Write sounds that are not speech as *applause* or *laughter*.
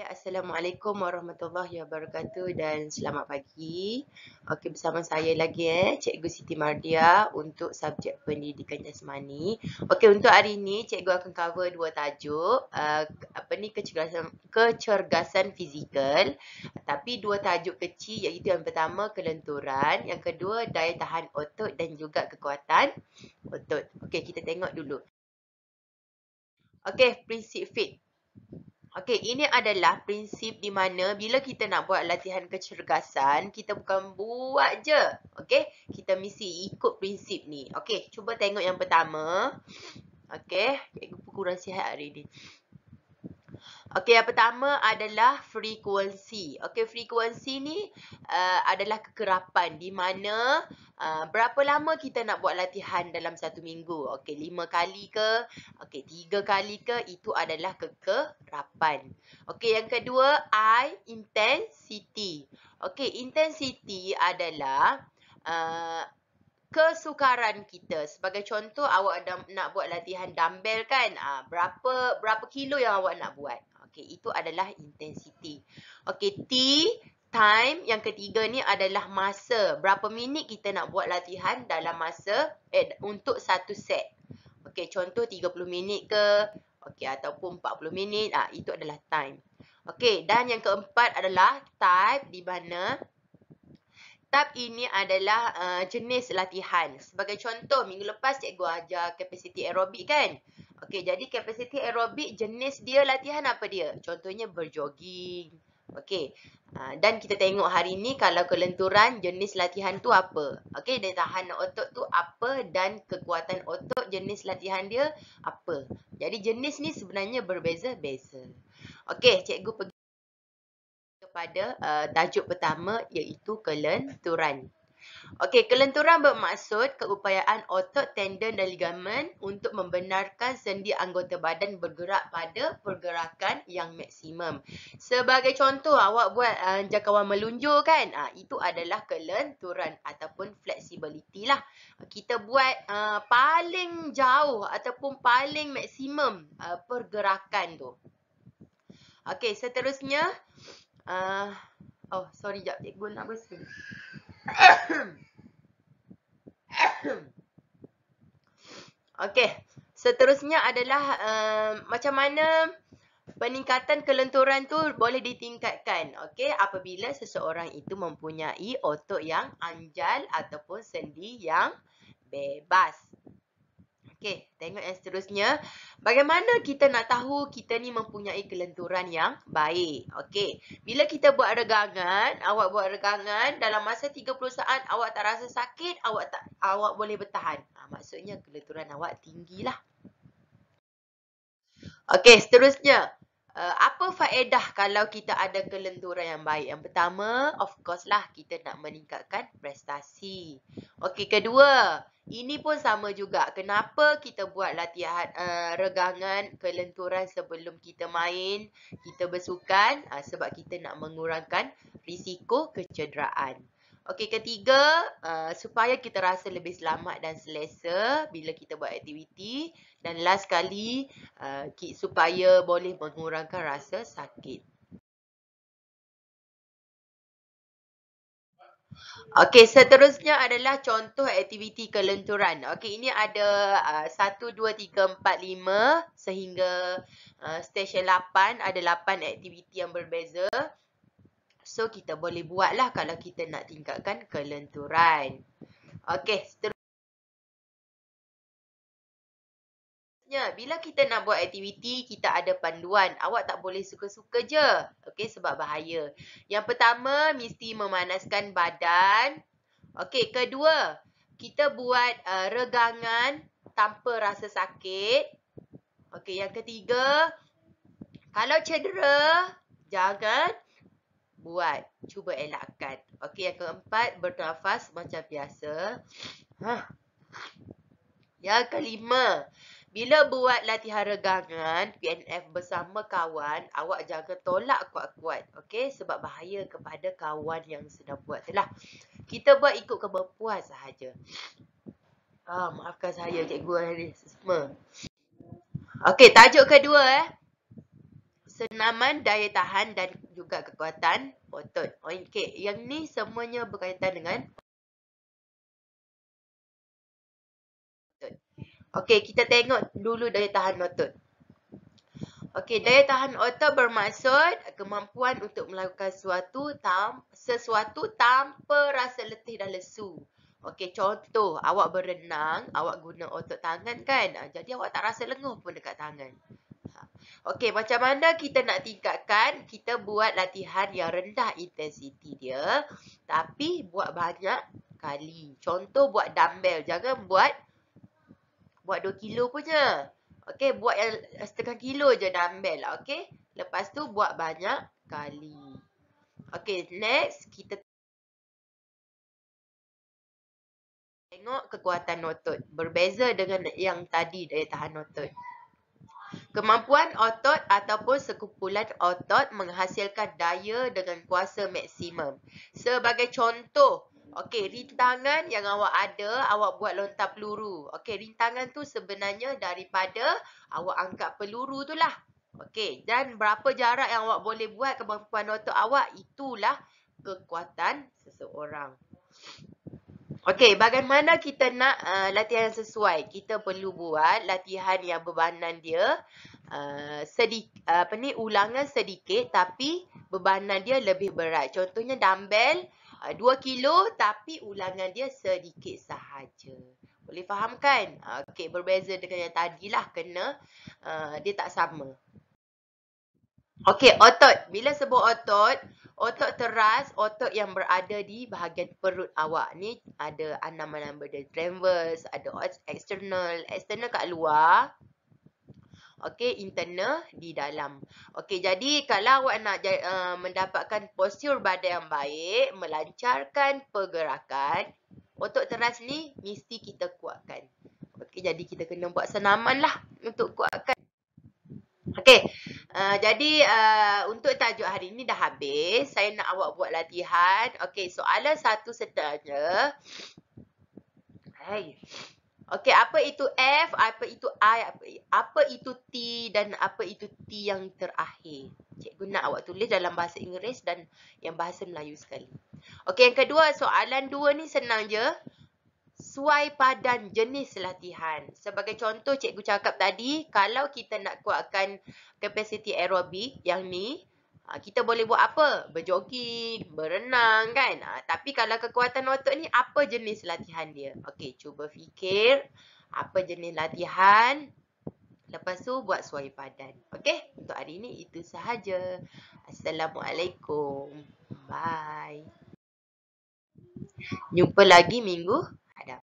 Okay, Assalamualaikum warahmatullahi wabarakatuh dan selamat pagi. Okey, bersama saya lagi eh, Cikgu Siti Mardia untuk subjek pendidikan jasmani. Okey, untuk hari ini Cikgu akan cover dua tajuk. Uh, apa ni, kecergasan, kecergasan fizikal. Tapi dua tajuk kecil iaitu yang pertama kelenturan. Yang kedua daya tahan otot dan juga kekuatan otot. Okey, kita tengok dulu. Okey, prinsip fit. Okey, ini adalah prinsip di mana bila kita nak buat latihan kecergasan, kita bukan buat je. Okey, kita mesti ikut prinsip ni. Okey, cuba tengok yang pertama. Okey, cikgu kurang sihat hari ni. Okey, yang pertama adalah frekuensi. Okey, frekuensi ni uh, adalah kekerapan di mana uh, berapa lama kita nak buat latihan dalam satu minggu. Okey, lima kali ke? Okey, tiga kali ke? Itu adalah kekerapan. Okey, yang kedua, I intensity. Okey, intensity adalah... Uh, kesukaran kita. Sebagai contoh, awak ada, nak buat latihan dumbbell kan? Ha, berapa berapa kilo yang awak nak buat? Okey, itu adalah intensity. Okey, T, time. Yang ketiga ni adalah masa. Berapa minit kita nak buat latihan dalam masa eh, untuk satu set. Okey, contoh 30 minit ke? Okey, ataupun 40 minit. Ha, itu adalah time. Okey, dan yang keempat adalah type di mana tap ini adalah uh, jenis latihan. Sebagai contoh, minggu lepas cikgu ajar kapasiti aerobik kan? Okey, jadi kapasiti aerobik jenis dia latihan apa dia? Contohnya berjoging. Okey, uh, dan kita tengok hari ini kalau kelenturan jenis latihan tu apa? Okey, dan tahan otot tu apa dan kekuatan otot jenis latihan dia apa? Jadi jenis ni sebenarnya berbeza-beza. Okey, cikgu pergi kepada uh, tajuk pertama iaitu kelenturan. Okey, kelenturan bermaksud keupayaan otot, tendon dan ligamen untuk membenarkan sendi anggota badan bergerak pada pergerakan yang maksimum. Sebagai contoh, awak buat uh, jangkauan melunjur kan? Uh, itu adalah kelenturan ataupun fleksibiliti lah. Kita buat uh, paling jauh ataupun paling maksimum uh, pergerakan tu. Okey, seterusnya Uh, oh, sorry jap cikgu nak bersih. *coughs* Okay, seterusnya adalah uh, macam mana peningkatan kelenturan tu boleh ditingkatkan. Okay, apabila seseorang itu mempunyai otot yang anjal ataupun sendi yang bebas. Okey, tengok yang seterusnya. Bagaimana kita nak tahu kita ni mempunyai kelenturan yang baik? Okey, bila kita buat regangan, awak buat regangan, dalam masa 30 saat awak tak rasa sakit, awak tak, awak boleh bertahan. Ha, maksudnya kelenturan awak tinggilah. Okey, seterusnya. Eh, apa faedah kalau kita ada kelenturan yang baik? Yang pertama, of course lah kita nak meningkatkan prestasi. Okey, kedua, ini pun sama juga. Kenapa kita buat latihan uh, regangan kelenturan sebelum kita main, kita bersukan? Uh, sebab kita nak mengurangkan risiko kecederaan. Okey, ketiga, uh, supaya kita rasa lebih selamat dan selesa bila kita buat aktiviti. Dan last kali, uh, eh, supaya boleh mengurangkan rasa sakit. Okey, seterusnya adalah contoh aktiviti kelenturan. Okey, ini ada uh, 1, 2, 3, 4, 5 sehingga uh, stesen 8. Ada 8 aktiviti yang berbeza. So, kita boleh buatlah kalau kita nak tingkatkan kelenturan. Okey, seterusnya. Bila kita nak buat aktiviti, kita ada panduan. Awak tak boleh suka-suka je. Okey, sebab bahaya. Yang pertama, mesti memanaskan badan. Okey, kedua, kita buat uh, regangan tanpa rasa sakit. Okey, yang ketiga, kalau cedera, jangan buat, cuba elakkan. Okey, yang keempat, bernafas macam biasa. Huh. Ha. Yang kelima, bila buat latihan regangan PNF bersama kawan, awak jangan tolak kuat-kuat. Okey, sebab bahaya kepada kawan yang sedang buat. Itulah, kita buat ikut kemampuan sahaja. Ah, maafkan saya, cikgu hari semua. Okey, tajuk kedua eh. Senaman daya tahan dan pangkat kekuatan otot. Okey, yang ni semuanya berkaitan dengan otot. Okey, kita tengok dulu daya tahan otot. Okey, daya tahan otot bermaksud kemampuan untuk melakukan sesuatu, tam sesuatu tanpa rasa letih dan lesu. Okey, contoh awak berenang, awak guna otot tangan kan? Ah, jadi awak tak rasa lenguh pun dekat tangan. Okey, macam mana kita nak tingkatkan? Kita buat latihan yang rendah intensiti dia. Tapi buat banyak kali. Contoh buat dumbbell. Jangan buat buat 2 kilo pun je. Okey, buat yang setengah kilo je dumbbell. Lah, okey, lepas tu buat banyak kali. Okey, next kita tengok kekuatan otot. Berbeza dengan yang tadi daya tahan otot. Kemampuan otot ataupun sekumpulan otot menghasilkan daya dengan kuasa maksimum. Sebagai contoh, okey, rintangan yang awak ada, awak buat lontar peluru. Okey, rintangan tu sebenarnya daripada awak angkat peluru tu lah. Okey, dan berapa jarak yang awak boleh buat kemampuan otot awak, itulah kekuatan seseorang. Okey, bagaimana kita nak uh, latihan yang sesuai? Kita perlu buat latihan yang bebanan dia uh, sedik, uh, apa ni, ulangan sedikit tapi bebanan dia lebih berat. Contohnya dumbbell uh, 2 kilo tapi ulangan dia sedikit sahaja. Boleh faham kan? Okey, berbeza dengan yang tadilah kena uh, dia tak sama. Okey, otot. Bila sebut otot, otot teras, otot yang berada di bahagian perut awak. Ni ada anaman berada dia transverse, ada external, external kat luar. Okey, internal di dalam. Okey, jadi kalau awak nak uh, mendapatkan postur badan yang baik, melancarkan pergerakan, otot teras ni mesti kita kuatkan. Okey, jadi kita kena buat senaman lah untuk kuatkan. Uh, jadi uh, untuk tajuk hari ini dah habis. Saya nak awak buat latihan. Okey, soalan satu sederhana. Hey. Okey, apa itu F, apa itu I, apa, apa itu T dan apa itu T yang terakhir? Cikgu nak awak tulis dalam bahasa Inggeris dan yang bahasa Melayu sekali. Okey, yang kedua soalan dua ni senang je sesuai padan jenis latihan. Sebagai contoh cikgu cakap tadi, kalau kita nak kuatkan kapasiti aerobik yang ni, ah, kita boleh buat apa? Berjoging, berenang kan? Ah, tapi kalau kekuatan otot ni, apa jenis latihan dia? Okey, cuba fikir apa jenis latihan. Lepas tu buat suai padan. Okey, untuk hari ini itu sahaja. Assalamualaikum. Bye. Jumpa lagi minggu hadap.